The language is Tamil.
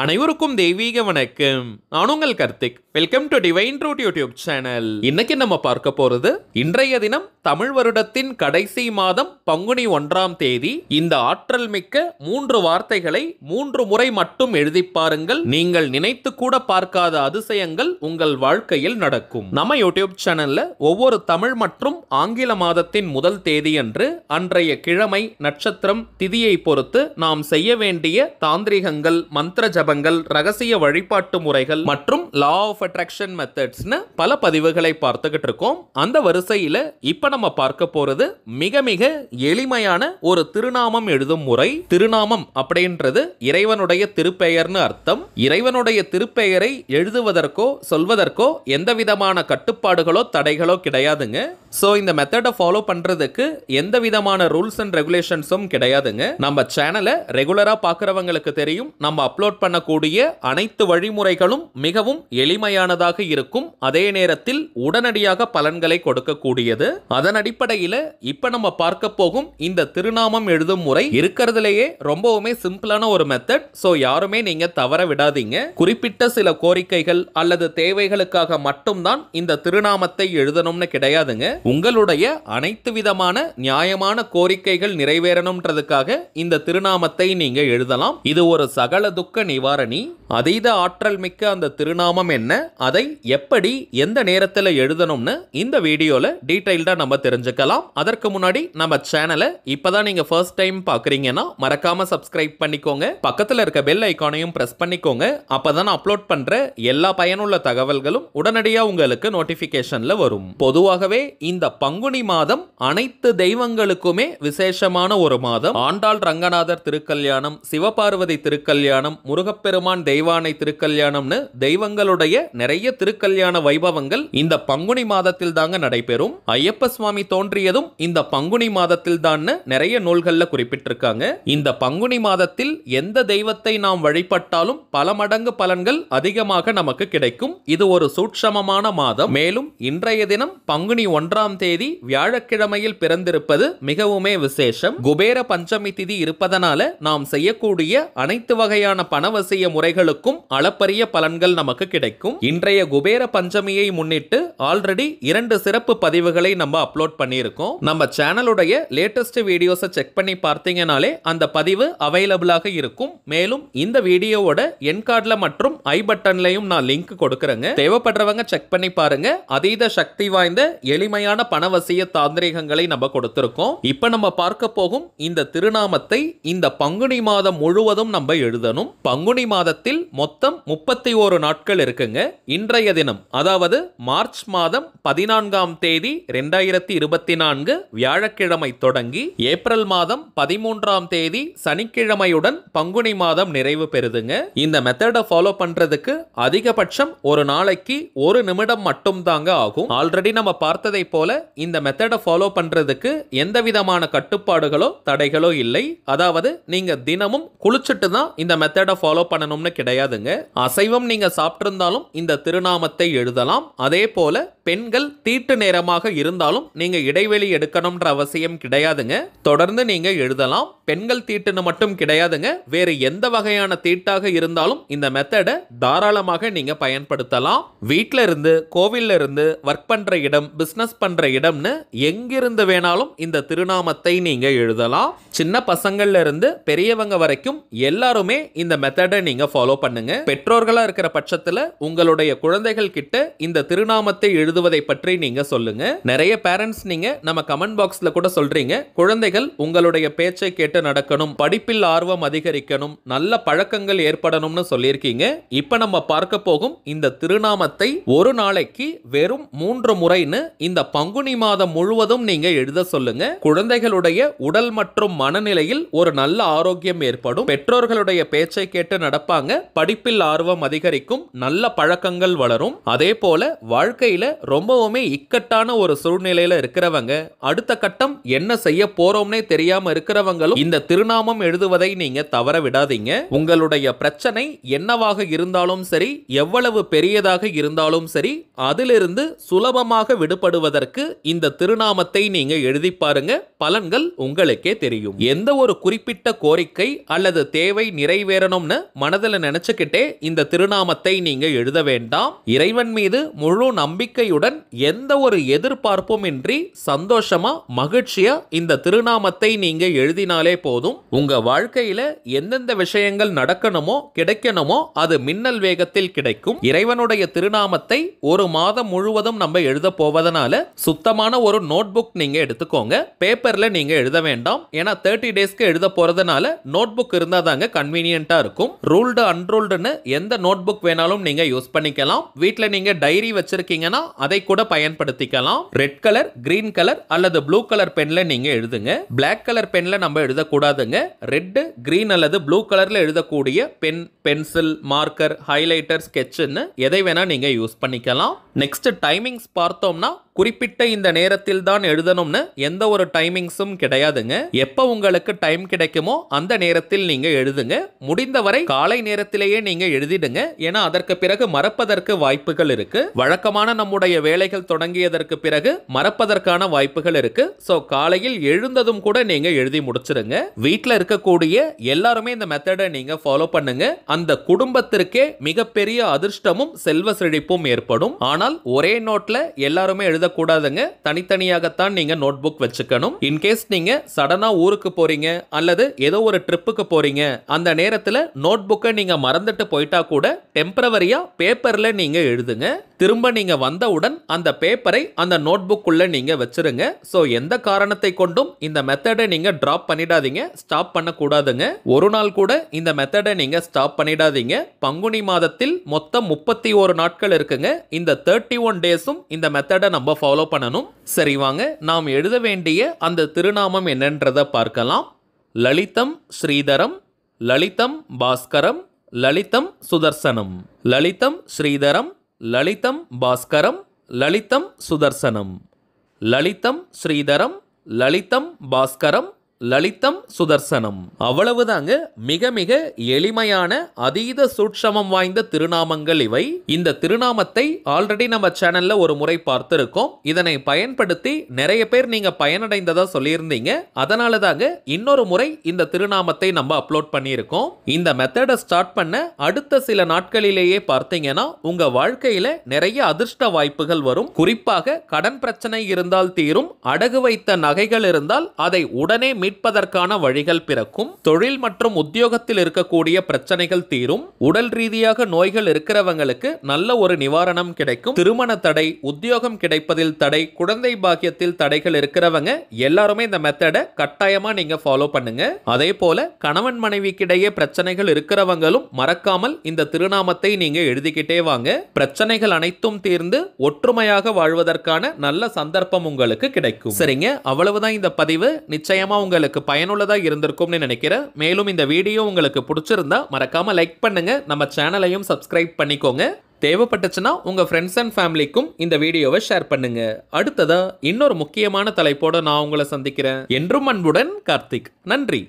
அனைவருக்கும் தெய்வீக வணக்கம் நான் உங்கள் Karthik welcome to Divine Root YouTube channel இன்னைக்கு நம்ம பார்க்க போறது இன்றைய தினம் தமிழ் வருடத்தின் கடைசி மாதம் பங்குனி ஒன்றாம் தேதி இந்த ஆற்றல் மிக்க மூன்று வார்த்தைகளை மூன்று முறை மட்டும் எழுதி பாருங்கள் நீங்கள் நினைத்து கூட பார்க்காத அதிசயங்கள் உங்கள் வாழ்க்கையில் நடக்கும் நம்ம யூடியூப் சேனல்ல ஒவ்வொரு தமிழ் மற்றும் ஆங்கில மாதத்தின் முதல் தேதி அன்று அன்றைய கிழமை நட்சத்திரம் திதியை பொறுத்து நாம் செய்ய வேண்டிய தாந்திரிகங்கள் மந்திர ஜப சந்தர்ப்பங்கள் ரகசிய வழிபாட்டு முறைகள் மற்றும் லா ஆஃப் அட்ராக்ஷன் மெத்தட்ஸ்னு பல பதிவுகளை பார்த்துக்கிட்டு இருக்கோம் அந்த வரிசையில் இப்போ நம்ம பார்க்க போகிறது மிக மிக எளிமையான ஒரு திருநாமம் எழுதும் முறை திருநாமம் அப்படின்றது இறைவனுடைய திருப்பெயர்னு அர்த்தம் இறைவனுடைய திருப்பெயரை எழுதுவதற்கோ சொல்வதற்கோ எந்த விதமான கட்டுப்பாடுகளோ தடைகளோ கிடையாதுங்க ஸோ இந்த மெத்தடை ஃபாலோ பண்ணுறதுக்கு எந்த விதமான ரூல்ஸ் அண்ட் ரெகுலேஷன்ஸும் கிடையாதுங்க நம்ம சேனலை ரெகுலராக பார்க்குறவங்களுக்கு தெரியும் நம்ம அப்லோட் பண்ண பண்ணக்கூடிய அனைத்து வழிமுறைகளும் மிகவும் எளிமையானதாக இருக்கும் அதே நேரத்தில் உடனடியாக பலன்களை கொடுக்கக்கூடியது அதன் அடிப்படையில் இப்ப நம்ம பார்க்க போகும் இந்த திருநாமம் எழுதும் முறை இருக்கிறதுலேயே ரொம்பவுமே சிம்பிளான ஒரு மெத்தட் ஸோ யாருமே நீங்க தவற விடாதீங்க குறிப்பிட்ட சில கோரிக்கைகள் அல்லது தேவைகளுக்காக மட்டும்தான் இந்த திருநாமத்தை எழுதணும்னு கிடையாதுங்க உங்களுடைய அனைத்து விதமான நியாயமான கோரிக்கைகள் நிறைவேறணும்ன்றதுக்காக இந்த திருநாமத்தை நீங்க எழுதலாம் இது ஒரு சகல துக்க நிவாரணி அதீத ஆற்றல் மிக்க அந்த திருநாமம் என்ன அதை எப்படி எந்த நேரத்தில் எழுதணும்னு இந்த வீடியோவில் டீட்டெயில்டாக நம்ம தெரிஞ்சுக்கலாம் அதற்கு முன்னாடி நம்ம சேனலை இப்போ தான் நீங்கள் ஃபர்ஸ்ட் டைம் பார்க்குறீங்கன்னா மறக்காமல் சப்ஸ்கிரைப் பண்ணிக்கோங்க பக்கத்தில் இருக்க பெல் ஐக்கானையும் ப்ரெஸ் பண்ணிக்கோங்க அப்போ தான் அப்லோட் பண்ணுற எல்லா பயனுள்ள தகவல்களும் உடனடியாக உங்களுக்கு நோட்டிஃபிகேஷனில் வரும் பொதுவாகவே இந்த பங்குனி மாதம் அனைத்து தெய்வங்களுக்குமே விசேஷமான ஒரு மாதம் ஆண்டாள் ரங்கநாதர் திருக்கல்யாணம் சிவபார்வதி திருக்கல்யாணம் முருக முருகப்பெருமான் தெய்வானை திருக்கல்யாணம்னு தெய்வங்களுடைய நிறைய திருக்கல்யாண வைபவங்கள் இந்த பங்குனி மாதத்தில் தாங்க நடைபெறும் ஐயப்ப சுவாமி தோன்றியதும் இந்த பங்குனி மாதத்தில் தான் நிறைய நூல்கள்ல குறிப்பிட்டிருக்காங்க இந்த பங்குனி மாதத்தில் எந்த தெய்வத்தை நாம் வழிபட்டாலும் பல மடங்கு பலன்கள் அதிகமாக நமக்கு கிடைக்கும் இது ஒரு சூட்சமமான மாதம் மேலும் இன்றைய தினம் பங்குனி ஒன்றாம் தேதி வியாழக்கிழமையில் பிறந்திருப்பது மிகவுமே விசேஷம் குபேர பஞ்சமி திதி இருப்பதனால நாம் செய்யக்கூடிய அனைத்து வகையான பண அமாவாசைய முறைகளுக்கும் அளப்பரிய பலன்கள் நமக்கு கிடைக்கும் இன்றைய குபேர பஞ்சமியை முன்னிட்டு ஆல்ரெடி இரண்டு சிறப்பு பதிவுகளை நம்ம அப்லோட் பண்ணியிருக்கோம் நம்ம சேனலுடைய லேட்டஸ்ட் வீடியோஸை செக் பண்ணி பார்த்தீங்கனாலே அந்த பதிவு அவைலபிளாக இருக்கும் மேலும் இந்த வீடியோவோட என் கார்டில் மற்றும் ஐ பட்டன்லையும் நான் லிங்க் கொடுக்குறேங்க தேவைப்படுறவங்க செக் பண்ணி பாருங்க அதீத சக்தி வாய்ந்த எளிமையான பணவசிய தாந்திரிகங்களை நம்ம கொடுத்திருக்கோம் இப்ப நம்ம பார்க்க போகும் இந்த திருநாமத்தை இந்த பங்குனி மாதம் முழுவதும் நம்ம எழுதணும் பங்கு பங்குனி மாதத்தில் மொத்தம் முப்பத்தி ஓரு நாட்கள் இருக்குங்க இன்றைய தினம் அதாவது மார்ச் மாதம் பதினான்காம் தேதி ரெண்டாயிரத்தி இருபத்தி நான்கு வியாழக்கிழமை தொடங்கி ஏப்ரல் மாதம் பதிமூன்றாம் தேதி சனிக்கிழமையுடன் பங்குனி மாதம் நிறைவு பெறுதுங்க இந்த மெத்தடை ஃபாலோ பண்றதுக்கு அதிகபட்சம் ஒரு நாளைக்கு ஒரு நிமிடம் மட்டும் தாங்க ஆகும் ஆல்ரெடி நம்ம பார்த்ததை போல இந்த மெத்தடை ஃபாலோ பண்றதுக்கு எந்த விதமான கட்டுப்பாடுகளோ தடைகளோ இல்லை அதாவது நீங்க தினமும் குளிச்சுட்டு தான் இந்த மெத்தடை ஃபாலோ ஃபாலோ பண்ணணும்னு கிடையாதுங்க அசைவம் நீங்கள் சாப்பிட்ருந்தாலும் இந்த திருநாமத்தை எழுதலாம் அதே போல் பெண்கள் தீட்டு நேரமாக இருந்தாலும் நீங்கள் இடைவெளி எடுக்கணும்ன்ற அவசியம் கிடையாதுங்க தொடர்ந்து நீங்கள் எழுதலாம் பெண்கள் தீட்டுன்னு மட்டும் கிடையாதுங்க வேறு எந்த வகையான தீட்டாக இருந்தாலும் இந்த மெத்தடை தாராளமாக நீங்கள் பயன்படுத்தலாம் வீட்டில இருந்து கோவில்ல இருந்து ஒர்க் பண்ணுற இடம் பிஸ்னஸ் பண்ணுற இடம்னு எங்கிருந்து வேணாலும் இந்த திருநாமத்தை நீங்கள் எழுதலாம் சின்ன பசங்கள்ல இருந்து பெரியவங்க வரைக்கும் எல்லாருமே இந்த மெத்தடை நீங்கள் ஃபாலோ பண்ணுங்க பெற்றோர்களாக இருக்கிற பட்சத்தில் உங்களுடைய குழந்தைகள் கிட்ட இந்த திருநாமத்தை எழுத எழுதுவதை பற்றி நீங்க சொல்லுங்க நிறைய பேரண்ட்ஸ் நீங்க நம்ம கமெண்ட் பாக்ஸ்ல கூட சொல்றீங்க குழந்தைகள் உங்களுடைய பேச்சை கேட்டு நடக்கணும் படிப்பில் ஆர்வம் அதிகரிக்கணும் நல்ல பழக்கங்கள் ஏற்படணும்னு சொல்லியிருக்கீங்க இப்ப நம்ம பார்க்க போகும் இந்த திருநாமத்தை ஒரு நாளைக்கு வெறும் மூன்று முறைன்னு இந்த பங்குனி மாதம் முழுவதும் நீங்க எழுத சொல்லுங்க குழந்தைகளுடைய உடல் மற்றும் மனநிலையில் ஒரு நல்ல ஆரோக்கியம் ஏற்படும் பெற்றோர்களுடைய பேச்சை கேட்டு நடப்பாங்க படிப்பில் ஆர்வம் அதிகரிக்கும் நல்ல பழக்கங்கள் வளரும் அதே போல வாழ்க்கையில ரொம்பவுமே இக்கட்டான ஒரு சூழ்நிலையில் இருக்கிறவங்க அடுத்த கட்டம் என்ன செய்ய போறோம்னே தெரியாம இருக்கிறவங்களும் இந்த திருநாமம் எழுதுவதை நீங்க தவற விடாதீங்க உங்களுடைய பிரச்சனை என்னவாக இருந்தாலும் சரி எவ்வளவு பெரியதாக இருந்தாலும் சரி அதிலிருந்து சுலபமாக விடுபடுவதற்கு இந்த திருநாமத்தை நீங்க எழுதி பாருங்க பலன்கள் உங்களுக்கே தெரியும் எந்த ஒரு குறிப்பிட்ட கோரிக்கை அல்லது தேவை நிறைவேறணும்னு மனதில் நினைச்சுக்கிட்டே இந்த திருநாமத்தை நீங்க எழுத வேண்டாம் இறைவன் மீது முழு நம்பிக்கை நம்பிக்கையுடன் எந்த ஒரு எதிர்பார்ப்பும் இன்றி சந்தோஷமா மகிழ்ச்சியா இந்த திருநாமத்தை நீங்க எழுதினாலே போதும் உங்க வாழ்க்கையில எந்தெந்த விஷயங்கள் நடக்கணுமோ கிடைக்கணுமோ அது மின்னல் வேகத்தில் கிடைக்கும் இறைவனுடைய திருநாமத்தை ஒரு மாதம் முழுவதும் நம்ம எழுத போவதனால சுத்தமான ஒரு நோட் புக் நீங்க எடுத்துக்கோங்க பேப்பர்ல நீங்க எழுத வேண்டாம் ஏன்னா தேர்ட்டி டேஸ்க்கு எழுத போறதுனால நோட் புக் இருந்தா தாங்க கன்வீனியன்ட்டா இருக்கும் ரூல்டு அன்ரூல்டுன்னு எந்த நோட் புக் வேணாலும் நீங்க யூஸ் பண்ணிக்கலாம் வீட்டில் நீங்க டைரி வச்சிருக்கீங்கன்னா அதை கூட பயன்படுத்திக்கலாம் ரெட் கலர் கிரீன் கலர் அல்லது ப்ளூ கலர் பென்ல நீங்க எழுதுங்க பிளாக் கலர் பென்ல நம்ம எழுதக்கூடாதுங்க ரெட் கிரீன் அல்லது ப்ளூ கலர்ல எழுதக்கூடிய பென் பென்சில் மார்க்கர் ஹைலைட்டர் ஸ்கெட்சுன்னு எதை வேணா நீங்க யூஸ் பண்ணிக்கலாம் நெக்ஸ்ட் டைமிங்ஸ் பார்த்தோம்னா குறிப்பிட்ட இந்த நேரத்தில் தான் எழுதணும்னு எந்த ஒரு டைமிங்ஸும் கிடையாதுங்க எப்போ உங்களுக்கு டைம் கிடைக்குமோ அந்த நேரத்தில் நீங்கள் எழுதுங்க முடிந்தவரை காலை நேரத்திலேயே நீங்கள் எழுதிடுங்க ஏன்னா அதற்கு பிறகு மறப்பதற்கு வாய்ப்புகள் இருக்கு வழக்கமான நம்முடைய வேலைகள் தொடங்கியதற்கு பிறகு மறப்பதற்கான வாய்ப்புகள் இருக்கு ஸோ காலையில் எழுந்ததும் கூட நீங்கள் எழுதி முடிச்சிருங்க வீட்டில் இருக்கக்கூடிய எல்லாருமே இந்த மெத்தடை நீங்கள் ஃபாலோ பண்ணுங்க அந்த குடும்பத்திற்கே மிகப்பெரிய அதிர்ஷ்டமும் செல்வ செழிப்பும் ஏற்படும் ஆனால் ஒரே நோட்டில் எல்லாருமே எழுத எழுதக்கூடாதுங்க தனித்தனியாகத்தான் நீங்கள் நோட் புக் வச்சுக்கணும் இன்கேஸ் நீங்கள் சடனாக ஊருக்கு போறீங்க அல்லது ஏதோ ஒரு ட்ரிப்புக்கு போறீங்க அந்த நேரத்தில் நோட் புக்கை நீங்கள் மறந்துட்டு போயிட்டா கூட டெம்பரவரியா பேப்பரில் நீங்கள் எழுதுங்க திரும்ப நீங்கள் வந்தவுடன் அந்த பேப்பரை அந்த நோட் புக்குள்ளே நீங்கள் வச்சுருங்க ஸோ எந்த காரணத்தை கொண்டும் இந்த மெத்தடை நீங்கள் ட்ராப் பண்ணிடாதீங்க ஸ்டாப் பண்ணக்கூடாதுங்க ஒரு நாள் கூட இந்த மெத்தடை நீங்கள் ஸ்டாப் பண்ணிடாதீங்க பங்குனி மாதத்தில் மொத்தம் முப்பத்தி ஓரு நாட்கள் இருக்குங்க இந்த தேர்ட்டி ஒன் டேஸும் இந்த மெத்தடை நம்ம ஃபாலோ பண்ணணும் சரி வாங்க நாம் எழுத வேண்டிய அந்த திருநாமம் என்னன்றதை பார்க்கலாம் லலிதம் ஸ்ரீதரம் லலிதம் பாஸ்கரம் லலிதம் சுதர்சனம் லலிதம் ஸ்ரீதரம் லலிதம் பாஸ்கரம் லலிதம் சுதர்சனம் லலிதம் ஸ்ரீதரம் லலிதம் பாஸ்கரம் லலிதம் சுதர்சனம் அவ்வளவுதாங்க மிக மிக எளிமையான அதீத சூட்சமம் வாய்ந்த திருநாமங்கள் இவை இந்த திருநாமத்தை ஆல்ரெடி நம்ம சேனல்ல ஒரு முறை பார்த்திருக்கோம் இதனை பயன்படுத்தி நிறைய பேர் நீங்க பயனடைந்ததா சொல்லியிருந்தீங்க அதனால தாங்க இன்னொரு முறை இந்த திருநாமத்தை நம்ம அப்லோட் பண்ணியிருக்கோம் இந்த மெத்தடை ஸ்டார்ட் பண்ண அடுத்த சில நாட்களிலேயே பார்த்தீங்கன்னா உங்க வாழ்க்கையில நிறைய அதிர்ஷ்ட வாய்ப்புகள் வரும் குறிப்பாக கடன் பிரச்சனை இருந்தால் தீரும் அடகு வைத்த நகைகள் இருந்தால் அதை உடனே மீட்பதற்கான வழிகள் பிறக்கும் தொழில் மற்றும் உத்தியோகத்தில் இருக்கக்கூடிய பிரச்சனைகள் தீரும் உடல் ரீதியாக நோய்கள் இருக்கிறவங்களுக்கு நல்ல ஒரு நிவாரணம் கிடைக்கும் திருமண தடை உத்தியோகம் கிடைப்பதில் தடை குழந்தை பாக்கியத்தில் தடைகள் இருக்கிறவங்க எல்லாருமே இந்த மெத்தடை கட்டாயமா நீங்க ஃபாலோ பண்ணுங்க அதே போல கணவன் மனைவிக்கிடையே பிரச்சனைகள் இருக்கிறவங்களும் மறக்காமல் இந்த திருநாமத்தை நீங்க எழுதிக்கிட்டே வாங்க பிரச்சனைகள் அனைத்தும் தீர்ந்து ஒற்றுமையாக வாழ்வதற்கான நல்ல சந்தர்ப்பம் உங்களுக்கு கிடைக்கும் சரிங்க அவ்வளவுதான் இந்த பதிவு நிச்சயமா உங்க உங்களுக்கு பயனுள்ளதாக இருந்திருக்கும்னு நினைக்கிறேன் மேலும் இந்த வீடியோ உங்களுக்கு பிடிச்சிருந்தா மறக்காமல் லைக் பண்ணுங்க நம்ம சேனலையும் சப்ஸ்கிரைப் பண்ணிக்கோங்க தேவைப்பட்டுச்சுன்னா உங்கள் ஃப்ரெண்ட்ஸ் அண்ட் ஃபேமிலிக்கும் இந்த வீடியோவை ஷேர் பண்ணுங்க அடுத்ததாக இன்னொரு முக்கியமான தலைப்போட நான் உங்களை சந்திக்கிறேன் என்றும் அன்புடன் கார்த்திக் நன்றி